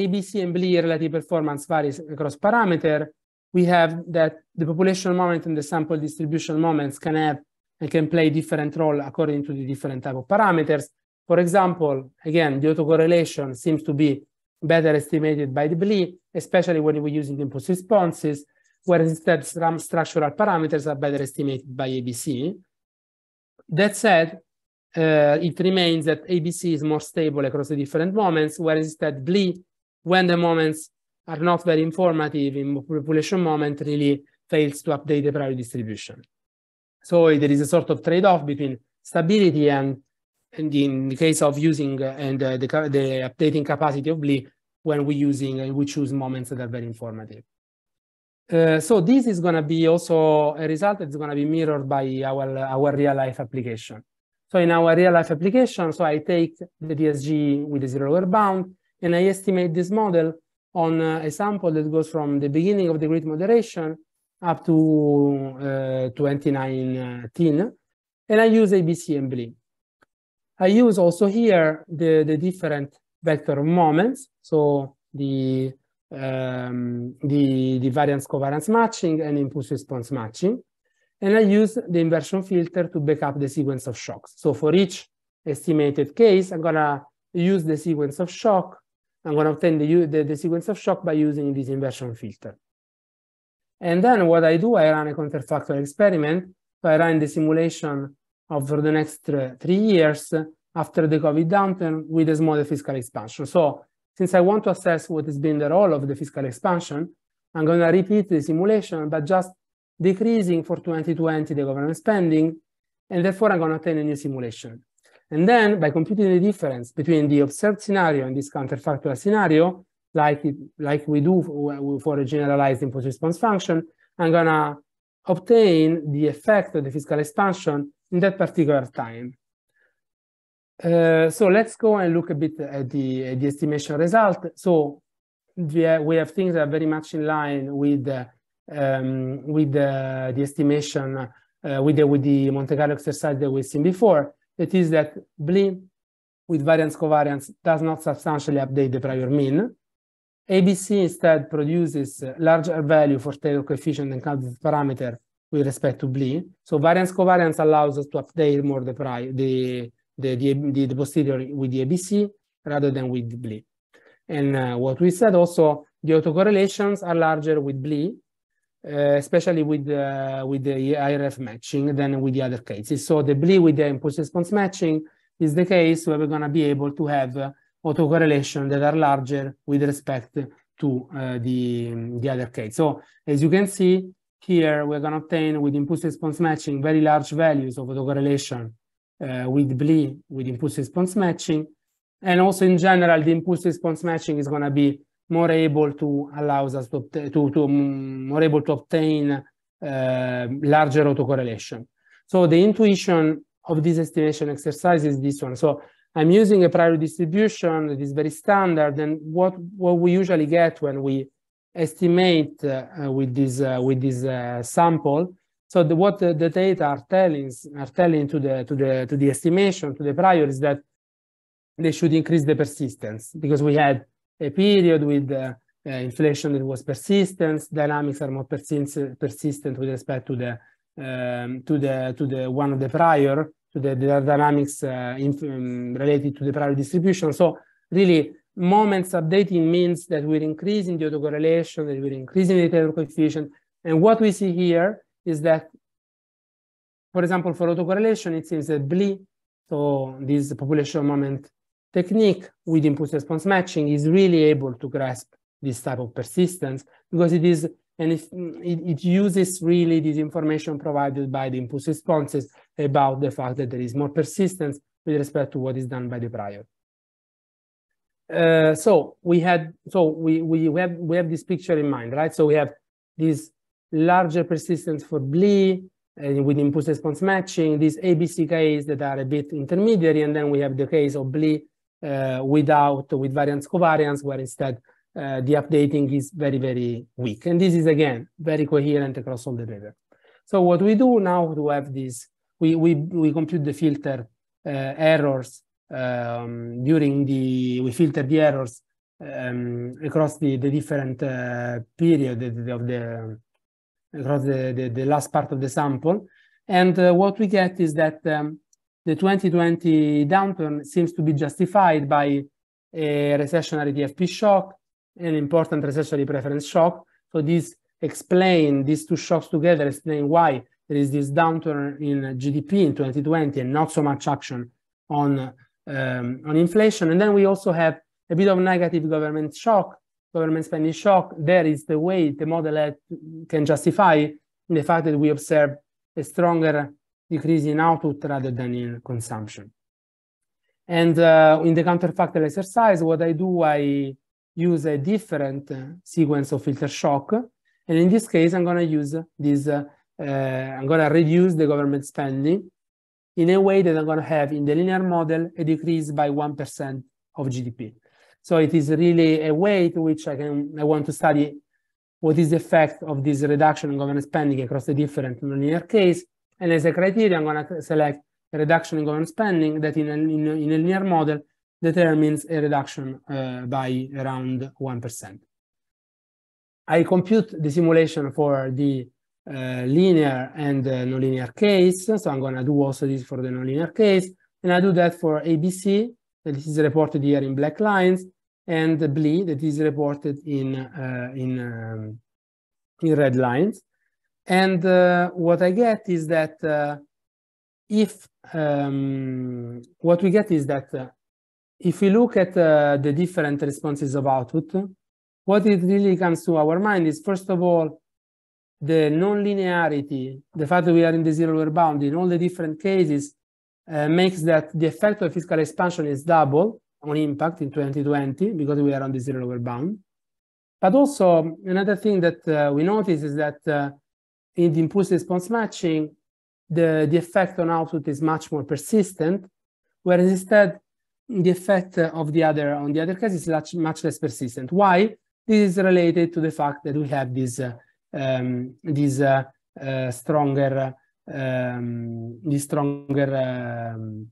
ABC and BLE relative performance varies across parameter. We have that the population moment and the sample distribution moments can have and can play different role according to the different type of parameters. For example, again, the autocorrelation seems to be better estimated by the BLE, especially when we're using impulse responses, whereas instead some structural parameters are better estimated by ABC. That said, uh, it remains that ABC is more stable across the different moments, whereas instead BLE, when the moments are not very informative in population moment, really fails to update the prior distribution. So there is a sort of trade-off between stability and, and in the case of using uh, and uh, the, the updating capacity of Blee when we using and uh, we choose moments that are very informative. Uh, so this is going to be also a result that's going to be mirrored by our, our real life application. So in our real life application, so I take the DSG with a zero lower bound and I estimate this model on uh, a sample that goes from the beginning of the grid moderation up to uh, 2019, uh, and I use ABC and Blim. I use also here the, the different vector moments, so the, um, the, the variance covariance matching and impulse response matching. And I use the inversion filter to back up the sequence of shocks. So for each estimated case, I'm gonna use the sequence of shock. I'm gonna obtain the, the, the sequence of shock by using this inversion filter. And then what I do, I run a counterfactual experiment. So I run the simulation over the next uh, three years after the COVID downturn with a small fiscal expansion. So since I want to assess what has been the role of the fiscal expansion, I'm going to repeat the simulation, but just decreasing for 2020 the government spending, and therefore I'm going to obtain a new simulation. And then by computing the difference between the observed scenario and this counterfactual scenario, like, it, like we do for a generalized impulse response function, I'm gonna obtain the effect of the fiscal expansion in that particular time. Uh, so let's go and look a bit at the, at the estimation result. So the, we have things that are very much in line with, uh, um, with the, uh, the estimation, uh, with, the, with the Monte Carlo exercise that we've seen before. It is that BLIM with variance covariance does not substantially update the prior mean. ABC instead produces larger value for Taylor coefficient and candidate parameter with respect to BLE. So variance covariance allows us to update more the, the, the, the, the posterior with the ABC rather than with BLE. And uh, what we said also, the autocorrelations are larger with BLE, uh, especially with, uh, with the IRF matching than with the other cases. So the BLE with the impulse response matching is the case where we're going to be able to have uh, autocorrelation that are larger with respect to uh, the, the other case. So as you can see here, we're going to obtain with impulse response matching very large values of autocorrelation uh, with BLE with impulse response matching. And also in general, the impulse response matching is going to be more able to allow us to, to, to mm, more able to obtain uh, larger autocorrelation. So the intuition of this estimation exercise is this one. So I'm using a prior distribution that is very standard and what, what we usually get when we estimate uh, with this, uh, with this uh, sample. So the, what the, the, data are telling, are telling to, the, to, the, to the estimation, to the prior is that they should increase the persistence because we had a period with uh, uh, inflation that was persistence dynamics are more persist persistent with respect to the, um, to the, to the one of the prior, to the, the dynamics uh, in, um, related to the prior distribution. So really moments updating means that we're increasing the autocorrelation, that we're increasing the Taylor coefficient. And what we see here is that, for example, for autocorrelation, it seems that BLE, so this population moment technique with input response matching is really able to grasp this type of persistence because it is and mm, it, it, uses really this information provided by the impulse responses about the fact that there is more persistence with respect to what is done by the prior. Uh, so we had, so we, we, we, have, we have this picture in mind, right? So we have this larger persistence for BLE and with impulse response matching, these ABC cases that are a bit intermediary, and then we have the case of BLE uh, without, with variance covariance, where instead uh, the updating is very, very weak. And this is, again, very coherent across all the data. So what we do now to have this, we, we, we compute the filter uh, errors um, during the, we filter the errors um, across the, the different uh, period of the, across the, the, the, last part of the sample. And uh, what we get is that um, the 2020 downturn seems to be justified by a recessionary DFP shock, an important recessory preference shock. So this explain, these two shocks together explain why there is this downturn in GDP in 2020 and not so much action on, um, on inflation. And then we also have a bit of negative government shock, government spending shock. There is the way the model can justify the fact that we observe a stronger decrease in output rather than in consumption. And uh, in the counterfactual exercise, what I do, I use a different uh, sequence of filter shock. And in this case, I'm going to use this, uh, uh, I'm going to reduce the government spending in a way that I'm going to have in the linear model a decrease by 1% of GDP. So it is really a way to which I can I want to study what is the effect of this reduction in government spending across the different nonlinear case. And as a criteria, I'm going to select a reduction in government spending that in a, in a, in a linear model determines a reduction uh, by around 1%. I compute the simulation for the uh, linear and uh, nonlinear case. So I'm going to do also this for the nonlinear case. And I do that for ABC, that is reported here in black lines, and BLE, that is reported in, uh, in, um, in red lines. And uh, what I get is that uh, if um, what we get is that uh, if we look at uh, the different responses of output, what it really comes to our mind is, first of all, the non-linearity, the fact that we are in the zero-lower bound in all the different cases uh, makes that the effect of fiscal expansion is double on impact in 2020 because we are on the zero-lower bound. But also another thing that uh, we notice is that uh, in the impulse response matching, the, the effect on output is much more persistent, whereas instead the effect of the other on the other case is much, much less persistent. Why? This is related to the fact that we have this um, this uh, uh, stronger um, the stronger um,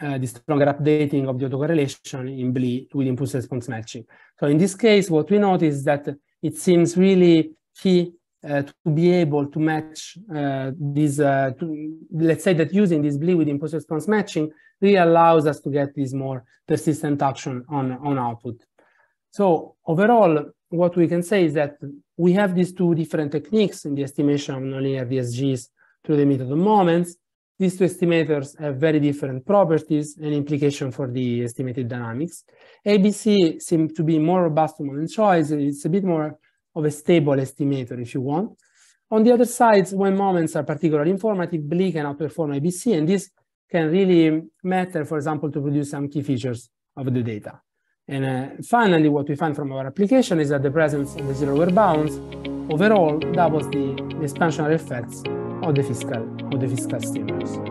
uh, the stronger updating of the autocorrelation in BLE with impulse response matching. So in this case, what we notice is that it seems really key uh, to be able to match uh, these, uh, to, let's say that using this bleed with impulse response matching really allows us to get this more persistent action on, on output. So overall, what we can say is that we have these two different techniques in the estimation of nonlinear DSGs through the method of moments. These two estimators have very different properties and implication for the estimated dynamics. ABC seems to be more robust to moment choice. It's a bit more of a stable estimator if you want. On the other side, when moments are particularly informative, BLE can outperform ABC, and this can really matter, for example, to produce some key features of the data. And uh, finally, what we find from our application is that the presence of the zero-aware bounds overall doubles the, the expansionary effects of the fiscal, of the fiscal stimulus.